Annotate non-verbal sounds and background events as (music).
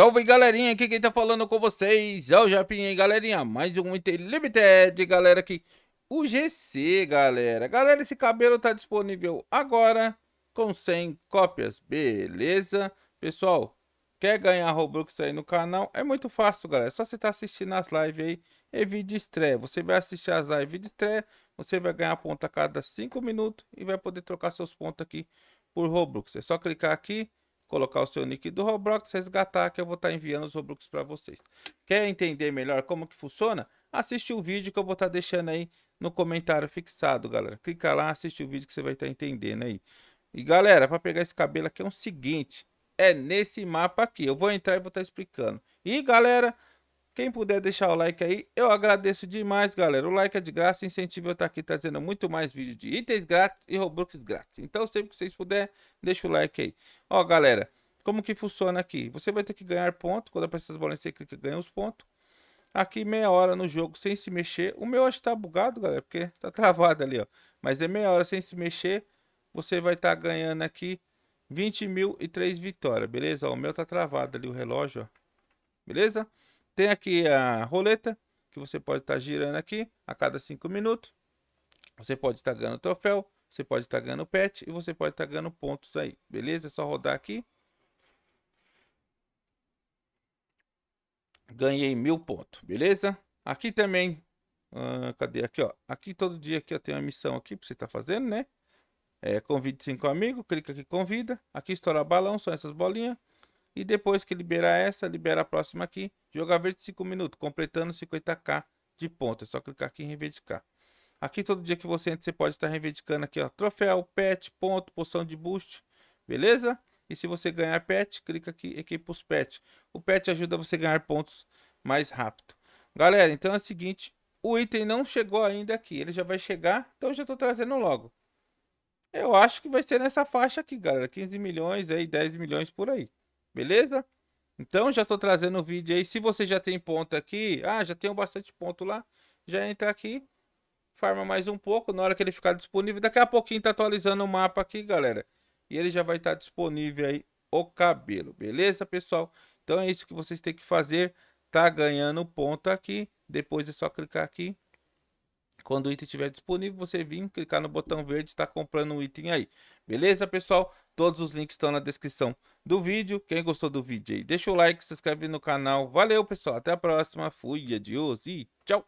Salve galerinha, aqui quem tá falando com vocês é o Japinha aí, galerinha, mais um Inter Limited, galera aqui, o GC, galera. Galera, esse cabelo tá disponível agora com 100 cópias, beleza? Pessoal, quer ganhar Robux aí no canal? É muito fácil, galera, só você tá assistindo as lives aí e vídeo estreia. Você vai assistir as lives de estreia, você vai ganhar ponto a cada 5 minutos e vai poder trocar seus pontos aqui por Robux. É só clicar aqui colocar o seu nick do Roblox, resgatar, que eu vou estar tá enviando os Roblox para vocês. Quer entender melhor como que funciona? Assiste o vídeo que eu vou estar tá deixando aí no comentário fixado, galera. Clica lá, assiste o vídeo que você vai estar tá entendendo aí. E galera, para pegar esse cabelo aqui é o seguinte, é nesse mapa aqui. Eu vou entrar e vou estar explicando. E galera, quem puder deixar o like aí, eu agradeço demais, galera. O like é de graça, incentivo eu estar tá aqui trazendo muito mais vídeo de itens grátis e Robux grátis. Então, sempre que vocês puderem, deixa o like aí. Ó, galera, como que funciona aqui? Você vai ter que ganhar ponto. Quando aparecer as bolinhas, você clica e ganha os pontos. Aqui, meia hora no jogo sem se mexer. O meu acho que tá bugado, galera, porque tá (laughs) travado ali, ó. Mas é meia hora sem se mexer. Você vai estar tá ganhando aqui 20 mil e 3 vitórias, beleza? Ó, o meu tá travado ali, o relógio, ó. Beleza? Tem aqui a roleta que você pode estar tá girando aqui a cada cinco minutos. Você pode estar tá ganhando troféu, você pode estar tá ganhando pet e você pode estar tá ganhando pontos aí. Beleza? É só rodar aqui. Ganhei mil pontos, beleza? Aqui também, uh, cadê aqui, ó? Aqui todo dia aqui, ó, tem uma missão aqui que você tá fazendo, né? É, convide cinco amigos, clica aqui convida. Aqui estoura balão, são essas bolinhas. E depois que liberar essa, libera a próxima aqui. Jogar verde 5 minutos, completando 50k de ponto. É só clicar aqui em reivindicar. Aqui todo dia que você entra, você pode estar reivindicando aqui, ó. Troféu, pet, ponto, poção de boost. Beleza? E se você ganhar pet, clica aqui, equipa os pet. O pet ajuda você a ganhar pontos mais rápido. Galera, então é o seguinte. O item não chegou ainda aqui. Ele já vai chegar, então já estou trazendo logo. Eu acho que vai ser nessa faixa aqui, galera. 15 milhões aí, 10 milhões por aí. Beleza? Então já estou trazendo o vídeo aí. Se você já tem ponto aqui, ah, já tenho bastante ponto lá, já entra aqui, farma mais um pouco, na hora que ele ficar disponível. Daqui a pouquinho tá atualizando o mapa aqui, galera. E ele já vai estar tá disponível aí o cabelo, beleza, pessoal? Então é isso que vocês têm que fazer. Tá ganhando ponto aqui, depois é só clicar aqui. Quando o item estiver disponível, você vir clicar no botão verde, está comprando o um item aí. Beleza, pessoal? Todos os links estão na descrição do vídeo. Quem gostou do vídeo aí, deixa o like, se inscreve no canal. Valeu, pessoal. Até a próxima. Fui, adios e tchau.